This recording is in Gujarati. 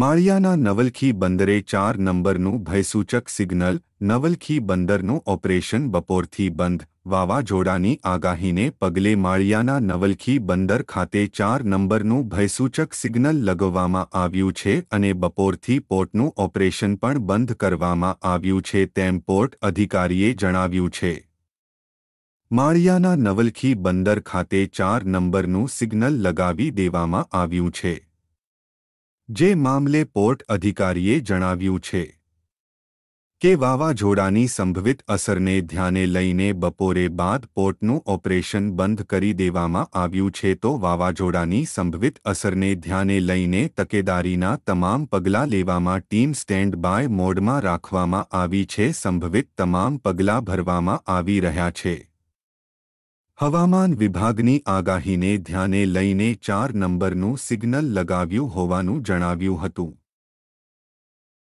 માળિયાના નવલખી બંદરે ચાર નંબરનું ભયસૂચક સિગ્નલ નવલખી બંદરનું ઓપરેશન બપોરથી બંધ વાવાઝોડાની આગાહીને પગલે માળિયાના નવલખી બંદર ખાતે ચાર નંબરનું ભયસૂચક સિગ્નલ લગાવવામાં આવ્યું છે અને બપોરથી પોર્ટનું ઓપરેશન પણ બંધ કરવામાં આવ્યું છે તેમ પોર્ટ અધિકારીએ જણાવ્યું છે માળિયાના નવલખી બંદર ખાતે ચાર નંબરનું સિગ્નલ લગાવી દેવામાં આવ્યું છે જે મામલે પોર્ટ અધિકારીએ જણાવ્યું છે કે વાવાઝોડાની સંભવિત અસરને ધ્યાને લઈને બપોરે બાદ પોર્ટનું ઓપરેશન બંધ કરી દેવામાં આવ્યું છે તો વાવાઝોડાની સંભવિત અસરને ધ્યાને લઈને તકેદારીના તમામ પગલાં લેવામાં ટીમ સ્ટેન્ડ બાય મોડમાં રાખવામાં આવી છે સંભવિત તમામ પગલાં ભરવામાં આવી રહ્યા છે હવામાન વિભાગની આગાહીને ધ્યાને લઈને ચાર નંબરનું સિગ્નલ લગાવ્યું હોવાનું જણાવ્યું હતું